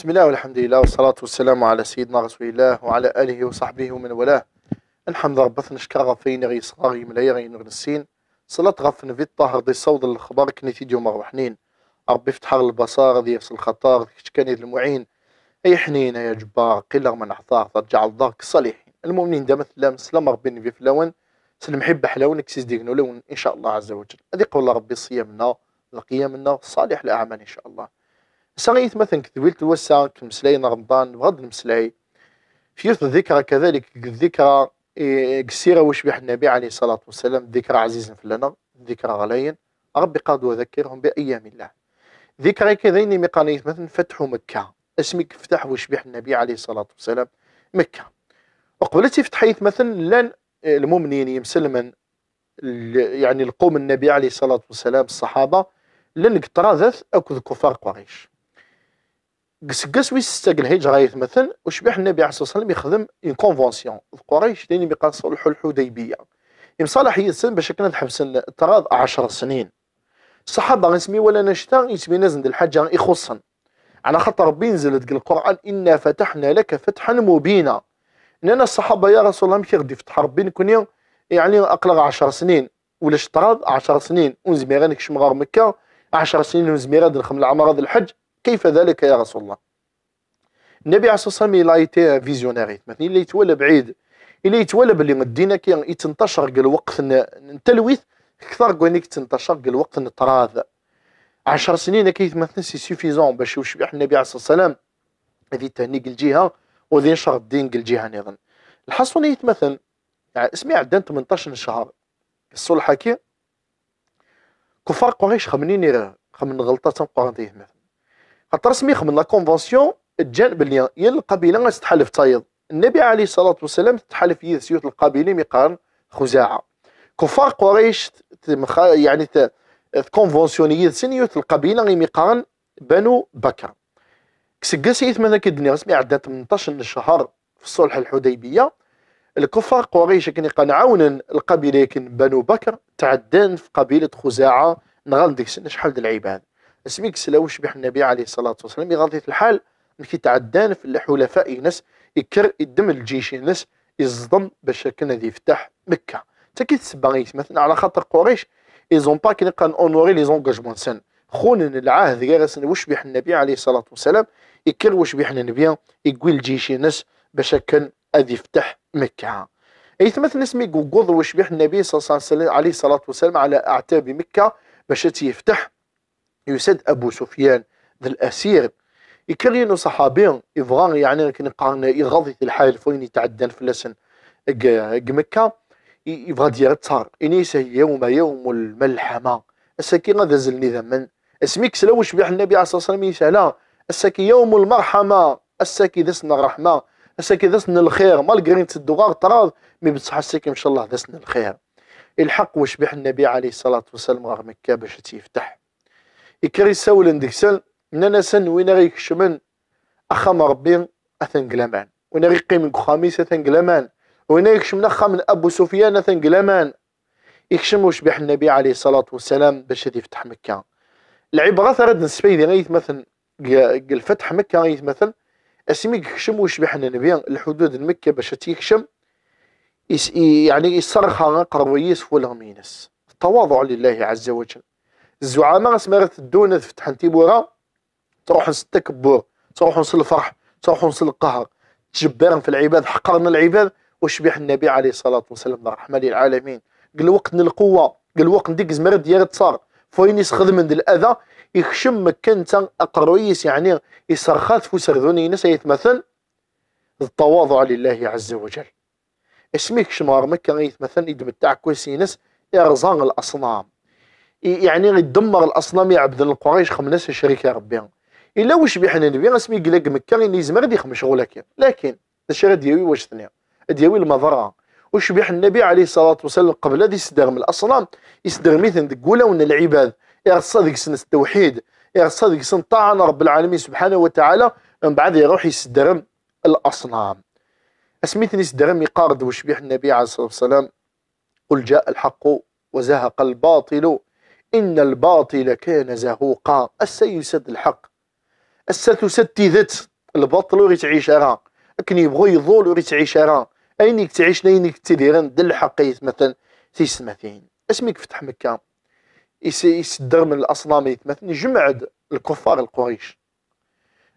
بسم الله والحمد لله والصلاة والسلام على سيدنا رسول الله وعلى آله وصحبه ومن والاه الحمد ربنا نشكر غفين غي صغاري ملايا غي نغنسين صلاة غفن في الطهر دي صوت الخبار كنيتي ديوم روحنين ربي فتح البصار دي يفصل الخطار كشكاني المعين أي حنين يا جبار قل من أحطار ترجع لدارك الصالحين المؤمنين دامت مثلا مسلم ربي نبي فلون سلم حب حلون كسيس ديك إن شاء الله عز وجل هذه قول ربي صيامنا لقيامنا صالح الأعمال إن شاء الله سا مثلا كتبيلة الوسا كمسلاينا رمضان بغض المسلاي في الذكرى كذلك الذكرى السيرة إيه، وشبيح النبي عليه الصلاة والسلام ذكرى عزيز لنا ذكرى غلايا ربي قاد وذكرهم بأيام الله ذكرى كذين مقانيث مثلا فتح مكة اسمك فتح وشبيح النبي عليه الصلاة والسلام مكة وقبلت تفتحيت مثلا لن إيه، المؤمنين يمسلما يعني القوم النبي عليه الصلاة والسلام الصحابة لن قطرة ذات أكو كفار قريش وي ويس الهيج الهجرة يتمثل وشبيح النبي عليه الصلاة والسلام يخدم اون كونفونسيون قريش لين يبقى صلحوا الحديبية يمصالح يسن باش كنا تحبس التراض 10 سنين الصحابة غنسمي ولا نشتا يسمي نازن الحاجة يخصن على خاطر ربي نزلت القرآن إنا فتحنا لك فتحا مبينا إننا الصحابة يا رسول الله مشي غادي يفتح ربي نكون يعني أقل 10 سنين ولا شطراد 10 سنين ونزمي نكشم غار مكة 10 سنين ونزمي غاد العمر هذا الحج كيف ذلك يا رسول الله النبي عليه الصلاه والسلام لا ايتي فيزيونيري مثلا اللي يتولى بعيد اللي يتولى باللي مدينه كي يتنتشر يعني وقت التلويث اكثر كونيك تنتشر وقت التراث 10 سنين كي يتمثل سي سوفيزون باش يشبح النبي عليه الصلاه والسلام هذه تهنيق الجهه وذي نشر الدين الجهه نيضا الحصون يتمثل يعني اسمي عدان 18 شهر الصلحه كي كفار قريش خمنين خمن غلطه تنقرن مثلا خاطر سميخ من لا كونفونسيون تجنب اللي يا القبيله تتحالف تايض النبي عليه الصلاه والسلام تتحالف تحلف سيوت القبيله مقارن خزاعه كفار قريش يعني كونفونسيوني سيوت القبيله مقارن بنو بكر كسكاسي ماذا كدنيا سمي عدا 18 شهر في الصلح الحديبيه الكفار قريش كان يقنعون القبيله كان بنو بكر تعدان في قبيله خزاعه نغال ديك شحال د العباد اسميك سلاوش بح النبي عليه الصلاة والسلام بغضية الحال انك تعدان في الحلفاء ناس يكر يدم الجيش ناس يصدم باش كان دي يفتح مكة تا كي مثلا على خاطر قريش ايزون با كي نقا نونوري لي زونكاجمون سن خون العهد غير واش بح النبي عليه الصلاة والسلام يكر واش بح النبي يقول الجيش ناس باش كان ادي يفتح مكة مثلا اسمي كوكوض واش بح النبي صلى الله عليه الصلاة والسلام على اعتاب مكة باش تيفتح يسد ابو سفيان ذا الاسير يكرينو صحابي يبغى يعني كي نقارن يغضي الحال فوين في لسن مكه يبغى ديال تصار انيس يوم يوم الملحمه السكينة ذا زلني من اسميك سلا واش بيح النبي عليه الصلاه والسلام يسالا السكي يوم المرحمه السكي دسنا الرحمه السكي دسنا الخير مالقرين تدوغار طراض مي بصح السكي ان شاء الله دسنا الخير الحق واش بيح النبي عليه الصلاه والسلام غير مكه باش تيفتح يكري سول ديك سل نانا سن وين غي كشمن اخام ربي اثن كلامان وين غي قيم كخاميس اثن كلامان وين غي أخا من ابو سفيان اثن كلامان يكشم واش بيح النبي عليه الصلاة والسلام باش هادي يفتح مكة العبرة ثرد نسبي ذي غيث مثل الفتح مكة غيث مثلا اسمي كشم واش بيح النبي الحدود المكة باش تيكشم يعني يصرخ قرب يوسف ولا التواضع لله عز وجل الزعامه راس ما تدون تفتح انتي بورا تروح نص التكبر تروح نص الفرح تروح نص القهر تجبرن في العباد حقرنا العباد وشبيح النبي عليه الصلاه والسلام رحمة للعالمين قال وقت القوه قال وقت ديك زمر ديال تصار فوين يسخدم من الاذى يخشم مكان تا اقرويس يعني يسرخات فسردوني ناس يتمثل التواضع لله عز وجل اسميك شمار مكان يتمثل يدمتع كويس ناس ارزان الاصنام يعني غيدمر الاصنام يا عبد القريش خمناس الشركه يا ربي الا واش بيحنا نبي اسمي قلاق مكه غير يزمر غادي يخمم شغل لكن الشريك ديوي واش ثنيا ديوي المضره واش بيح النبي عليه الصلاه والسلام قبل هذا من الاصنام يصدر مثل ديك ولاون العباد يرصا ديك سن التوحيد يرصا ديك سن طاعه رب العالمين سبحانه وتعالى من بعد يروح يصدر الاصنام اسميتني يستدغم يقارد واش وشبيح النبي عليه الصلاه والسلام قل جاء الحق وزهق الباطل إن الباطل كان زهوقا السيسد يسد الحق أسا تسد البطل الباطل وريت عشرة أكن يبغو يظول وريت عشرة أينك تعيش أينك تديرن دل الحق مثلا تيسمثين اسمك فتح مكة يسدر من الأصنام يتمثل جمع الكفار القريش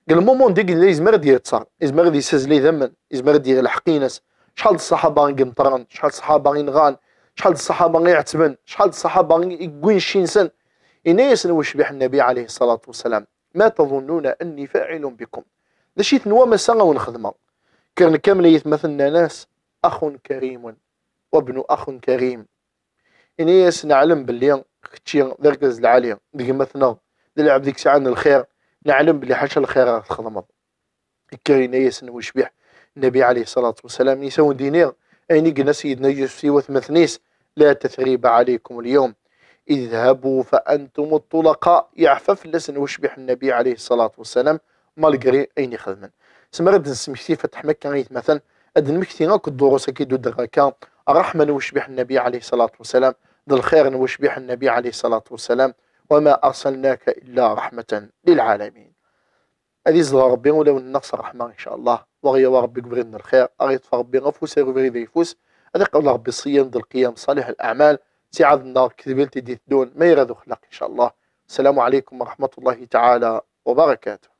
قال المومون ديك اللي يزمر دير تصار يزمر دي سزلي ذمن يزمر دير الحقينس شحال الصحابة غنقمطران شحال الصحابة غنغان شحال الصحابه غيعتبن شحال الصحابه يكون شي انسان يسن وشبيح النبي عليه الصلاه والسلام ما تظنون اني فاعل بكم داشي تنوى مسا ونخدمه كان كامل يتمثلنا ناس اخ كريم وابن اخ كريم يسن نعلم باللي ختي دركز العاليه ديك مثلا نلعب ديك الساعه الخير نعلم بلي حاشا الخير راه تخدمه كاين ياسن وشبيح النبي عليه الصلاه والسلام يسون دينير أين قلنا سيدنا يوسف وثمثنيس لا تثريب عليكم اليوم اذهبوا فأنتم الطلقاء يعفف لسن وشبح النبي عليه الصلاة والسلام مالغري أين خدمن سمرد غاد فتح مكة مثلا أدن مكتي غاك الدروس اكيد دركا رحمة وشبح النبي عليه الصلاة والسلام ذا الخير وشبح النبي عليه الصلاة والسلام وما أرسلناك إلا رحمة للعالمين هذه يزلها ربي ولا النقص الرحمن إن شاء الله وغيا ربي قبرنا الخير أغيط ربي غفوس غبري ذي يفوس هذا قول ربي صيام ذو القيام صالح الأعمال سعاد النار كذبلتي دون ما يرادو خلق إن شاء الله السلام عليكم ورحمة الله تعالى وبركاته